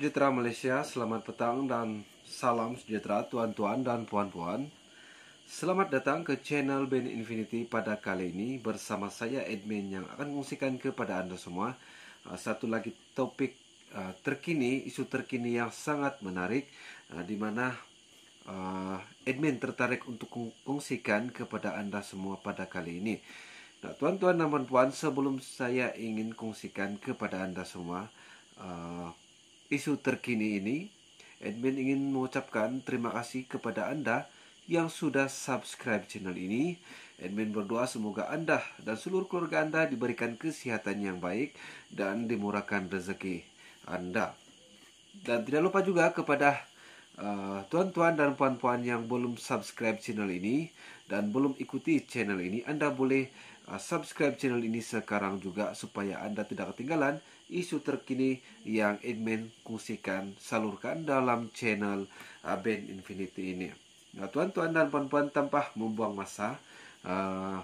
sejahtera Malaysia, selamat petang dan salam sejahtera tuan-tuan dan puan-puan. Selamat datang ke channel Band Infinity pada kali ini bersama saya admin yang akan mengusikan kepada anda semua ah, satu lagi topik ah, terkini, isu terkini yang sangat menarik ah, di mana admin tertarik untuk kongsikan kepada anda semua pada kali ini. Nah, tuan-tuan dan puan puan sebelum saya ingin kongsikan kepada anda semua isu terkini ini, admin ingin mengucapkan terima kasih kepada Anda yang sudah subscribe channel ini. Admin berdoa semoga Anda dan seluruh keluarga Anda diberikan kesehatan yang baik dan dimurahkan rezeki Anda. Dan tidak lupa juga kepada eh, tuan-tuan uh, dan puan-puan yang belum subscribe channel ini dan belum ikuti channel ini, Anda boleh uh, subscribe channel ini sekarang juga supaya Anda tidak ketinggalan isu terkini yang admin kungsikan salurkan dalam channel uh, Band Infinity ini. Nah, tuan-tuan dan puan-puan tanpa membuang masa, uh,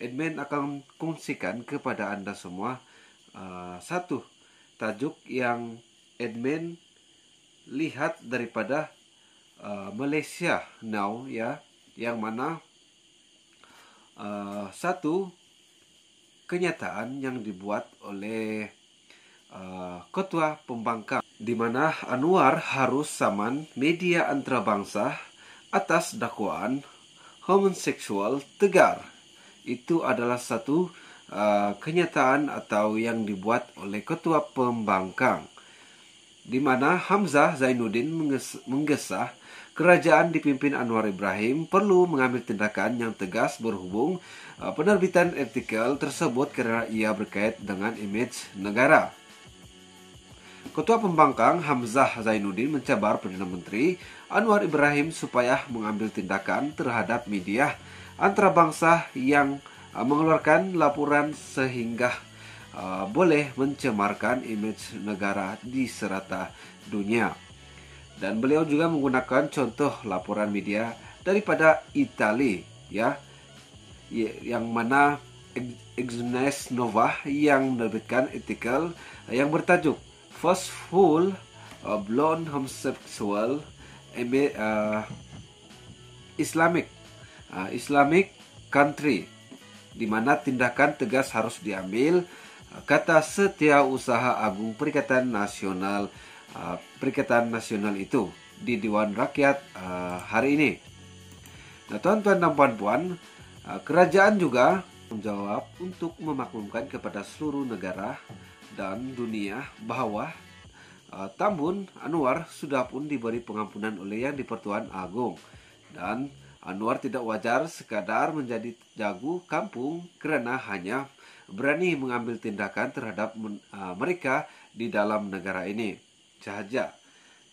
admin akan kongsikan kepada Anda semua uh, satu tajuk yang admin lihat daripada uh, Malaysia now ya, yang mana uh, satu kenyataan yang dibuat oleh uh, Pembangkang di mana Anwar harus saman media antarabangsa atas dakwaan homoseksual tegar. Itu adalah satu uh, kenyataan atau yang dibuat oleh ketua pembangkang di mana Hamzah Zainuddin menggesah kerajaan dipimpin Anwar Ibrahim perlu mengambil tindakan yang tegas berhubung eh, penerbitan artikel tersebut karena ia berkait dengan image negara. Ketua Pembangkang Hamzah Zainuddin mencabar Perdana Menteri Anwar Ibrahim supaya mengambil tindakan terhadap media antarabangsa yang uh, mengeluarkan laporan sehingga uh, boleh mencemarkan image negara di serata dunia. Dan beliau juga menggunakan contoh laporan media daripada Italia ya yang mana Ignace Nova yang menerbitkan artikel yang bertajuk forceful, uh, blonde homosexual, uh, Islamic, uh, Islamic country, di mana tindakan tegas harus diambil, uh, kata setia usaha agung Perikatan Nasional, uh, Perikatan Nasional itu di Dewan Rakyat uh, hari ini. Nah, tuan-tuan dan puan-puan, uh, kerajaan juga menjawab untuk memaklumkan kepada seluruh negara dan dunia bahwa uh, Tambun Anwar sudah pun diberi pengampunan oleh yang Dipertuan Agung dan Anwar tidak wajar sekadar menjadi jago kampung karena hanya berani mengambil tindakan terhadap uh, mereka di dalam negara ini saja.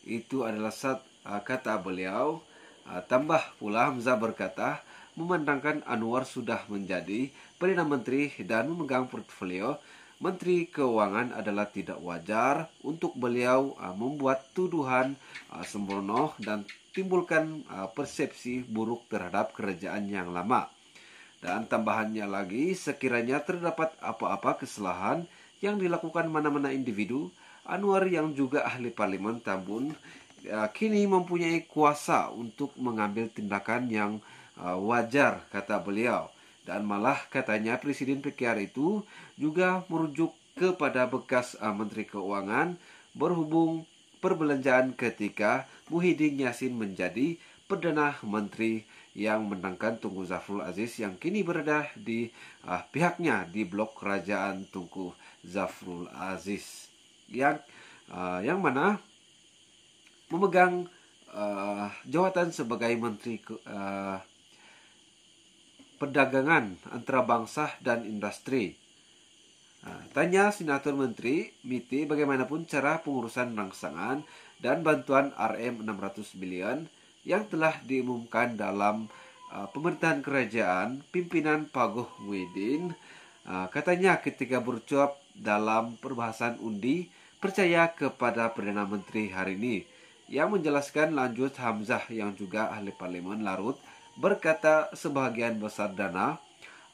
Itu adalah saat uh, eh, kata beliau. Uh, tambah pula Hamzah berkata, memandangkan Anwar sudah menjadi Perdana Menteri dan memegang portfolio Menteri Keuangan adalah tidak wajar untuk beliau ah, membuat tuduhan ah, sembrono dan timbulkan ah, persepsi buruk terhadap kerajaan yang lama. Dan tambahannya lagi, sekiranya terdapat apa-apa kesalahan yang dilakukan mana-mana individu, Anwar yang juga ahli parlimen Tambun kini mempunyai kuasa untuk mengambil tindakan yang wajar, kata beliau. Dan malah katanya Presiden PKR itu juga merujuk kepada bekas eh, Menteri Keuangan berhubung perbelanjaan ketika Muhyiddin Yassin menjadi Perdana Menteri yang menangkan Tungku Zafrul Aziz yang kini berada di uh, pihaknya di blok kerajaan Tungku Zafrul Aziz yang uh, yang mana memegang uh, jawatan sebagai menteri uh, perdagangan antara bangsa dan industri. Nah, tanya Senator Menteri MITI bagaimanapun cara pengurusan rangsangan dan bantuan RM600 miliar yang telah diumumkan dalam uh, pemerintahan kerajaan pimpinan Pagoh Muhyiddin uh, katanya ketika bercuap dalam perbahasan undi percaya kepada Perdana Menteri hari ini yang menjelaskan lanjut Hamzah yang juga ahli parlimen Larut berkata sebahagian besar dana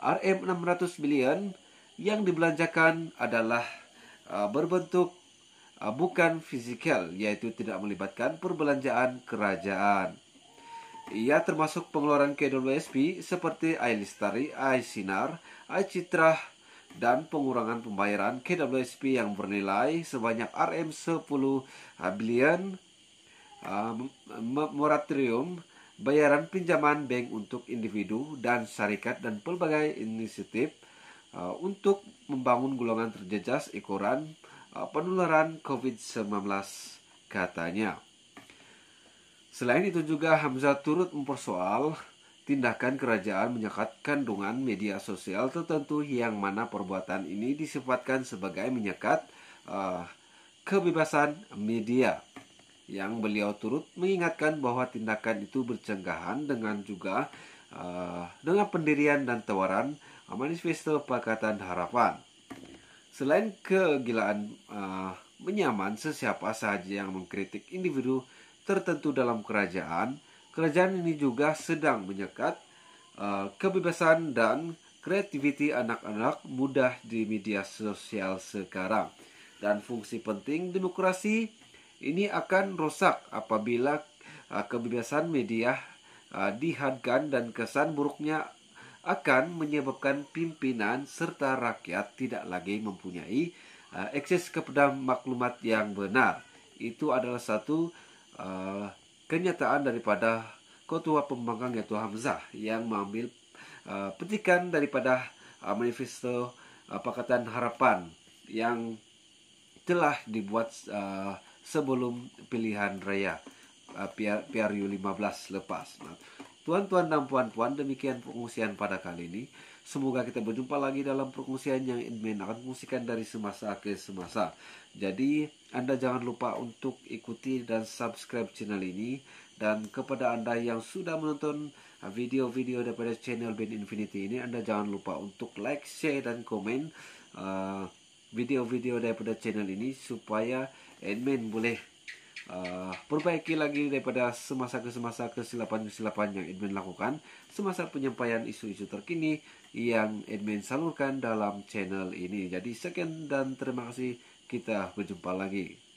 RM 600 bilion yang dibelanjakan adalah uh, berbentuk uh, bukan fizikal yaitu tidak melibatkan perbelanjaan kerajaan. Ia termasuk pengeluaran KWSP seperti iListari, iSinar, Aicitra dan pengurangan pembayaran KWSP yang bernilai sebanyak RM 10 uh, bilion uh, moratorium bayaran pinjaman bank untuk individu dan syarikat dan pelbagai inisiatif uh, untuk membangun golongan terjejas ekoran uh, penularan COVID-19 katanya. Selain itu juga Hamzah turut mempersoal tindakan kerajaan menyekat kandungan media sosial tertentu yang mana perbuatan ini disifatkan sebagai menyekat uh, kebebasan media yang beliau turut mengingatkan bahwa tindakan itu bercenggahan dengan juga uh, dengan pendirian dan tawaran eh, manifesto Pakatan Harapan. Selain kegilaan uh, menyaman sesiapa sahaja yang mengkritik individu tertentu dalam kerajaan, kerajaan ini juga sedang menyekat uh, kebebasan dan kreativiti anak-anak muda di media sosial sekarang. Dan fungsi penting demokrasi ini akan rusak apabila uh, kebebasan media uh, dihadkan dan kesan buruknya akan menyebabkan pimpinan serta rakyat tidak lagi mempunyai uh, akses kepada maklumat yang benar. Itu adalah satu kenyataan daripada ketua pembangkang yaitu Hamzah yang mengambil petikan daripada manifesto uh, Pakatan Harapan yang telah dibuat uh, sebelum pilihan raya uh, PRU 15 lepas. Nah, tuan-tuan dan puan-puan, demikian pengungsian pada kali ini. Semoga kita berjumpa lagi dalam pengungsian yang admin akan pengungsikan dari semasa ke semasa. Jadi, Anda jangan lupa untuk ikuti dan subscribe channel ini. Dan kepada Anda yang sudah menonton video-video daripada channel Ben Infinity ini, Anda jangan lupa untuk like, share, dan komen. Uh, video-video daripada channel ini supaya admin boleh uh, perbaiki lagi daripada semasa ke semasa kesilapan-kesilapan yang admin lakukan semasa penyampaian isu-isu terkini yang admin salurkan dalam channel ini. Jadi sekian dan terima kasih kita berjumpa lagi.